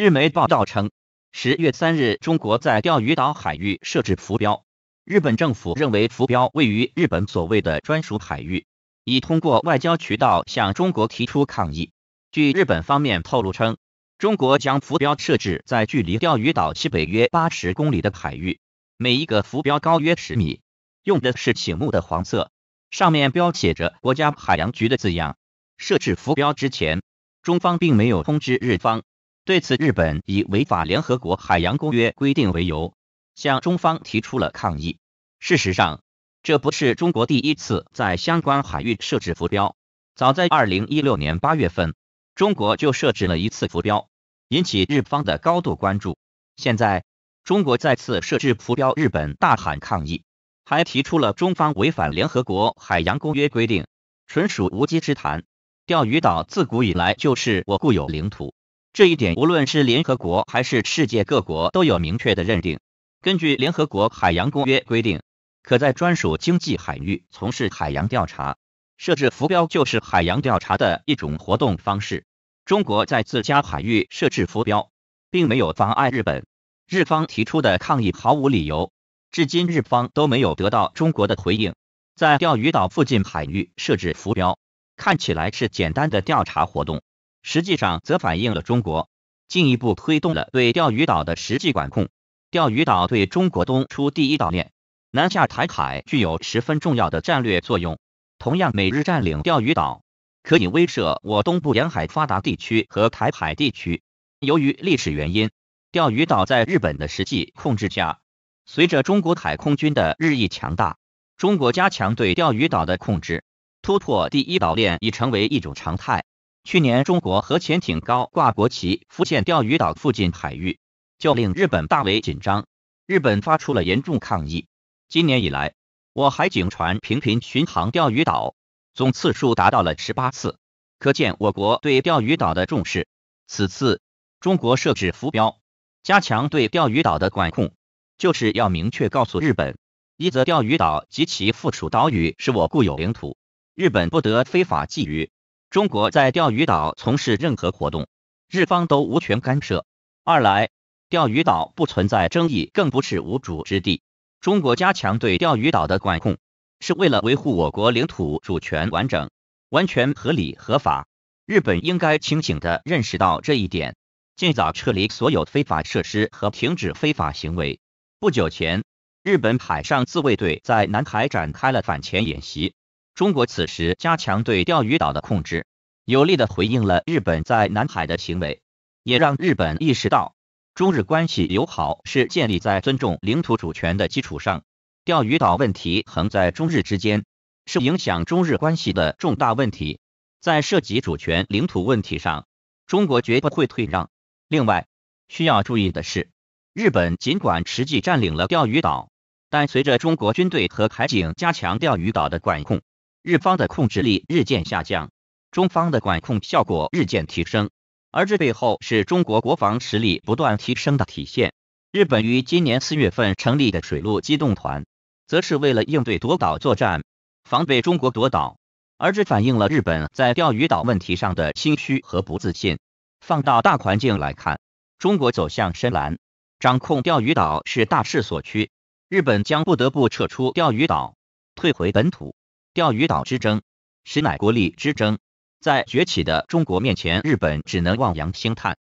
日媒报道称，十月三日，中国在钓鱼岛海域设置浮标。日本政府认为浮标位于日本所谓的专属海域，已通过外交渠道向中国提出抗议。据日本方面透露称，中国将浮标设置在距离钓鱼岛西北约八十公里的海域，每一个浮标高约十米，用的是醒目的黄色，上面标写着“国家海洋局”的字样。设置浮标之前，中方并没有通知日方。对此，日本以违反联合国海洋公约规定为由，向中方提出了抗议。事实上，这不是中国第一次在相关海域设置浮标。早在2016年8月份，中国就设置了一次浮标，引起日方的高度关注。现在，中国再次设置浮标，日本大喊抗议，还提出了中方违反联合国海洋公约规定，纯属无稽之谈。钓鱼岛自古以来就是我固有领土。这一点，无论是联合国还是世界各国都有明确的认定。根据联合国海洋公约规定，可在专属经济海域从事海洋调查，设置浮标就是海洋调查的一种活动方式。中国在自家海域设置浮标，并没有妨碍日本。日方提出的抗议毫无理由，至今日方都没有得到中国的回应。在钓鱼岛附近海域设置浮标，看起来是简单的调查活动。实际上，则反映了中国进一步推动了对钓鱼岛的实际管控。钓鱼岛对中国东出第一岛链、南下台海具有十分重要的战略作用。同样，美日占领钓鱼岛，可以威慑我东部沿海发达地区和台海地区。由于历史原因，钓鱼岛在日本的实际控制下，随着中国海空军的日益强大，中国加强对钓鱼岛的控制，突破第一岛链已成为一种常态。去年，中国核潜艇高挂国旗，浮现钓鱼岛附近海域，就令日本大为紧张。日本发出了严重抗议。今年以来，我海警船频频巡航钓鱼岛，总次数达到了十八次，可见我国对钓鱼岛的重视。此次，中国设置浮标，加强对钓鱼岛的管控，就是要明确告诉日本：，一则钓鱼岛及其附属岛屿是我固有领土，日本不得非法觊觎。中国在钓鱼岛从事任何活动，日方都无权干涉。二来，钓鱼岛不存在争议，更不是无主之地。中国加强对钓鱼岛的管控，是为了维护我国领土主权完整，完全合理合法。日本应该清醒的认识到这一点，尽早撤离所有非法设施和停止非法行为。不久前，日本海上自卫队在南海展开了反潜演习。中国此时加强对钓鱼岛的控制，有力的回应了日本在南海的行为，也让日本意识到，中日关系友好是建立在尊重领土主权的基础上。钓鱼岛问题横在中日之间，是影响中日关系的重大问题。在涉及主权领土问题上，中国绝不会退让。另外，需要注意的是，日本尽管实际占领了钓鱼岛，但随着中国军队和海警加强钓鱼岛的管控。日方的控制力日渐下降，中方的管控效果日渐提升，而这背后是中国国防实力不断提升的体现。日本于今年四月份成立的水陆机动团，则是为了应对夺岛作战，防备中国夺岛，而这反映了日本在钓鱼岛问题上的心虚和不自信。放到大环境来看，中国走向深蓝，掌控钓鱼岛是大势所趋，日本将不得不撤出钓鱼岛，退回本土。钓鱼岛之争，实乃国力之争。在崛起的中国面前，日本只能望洋兴叹。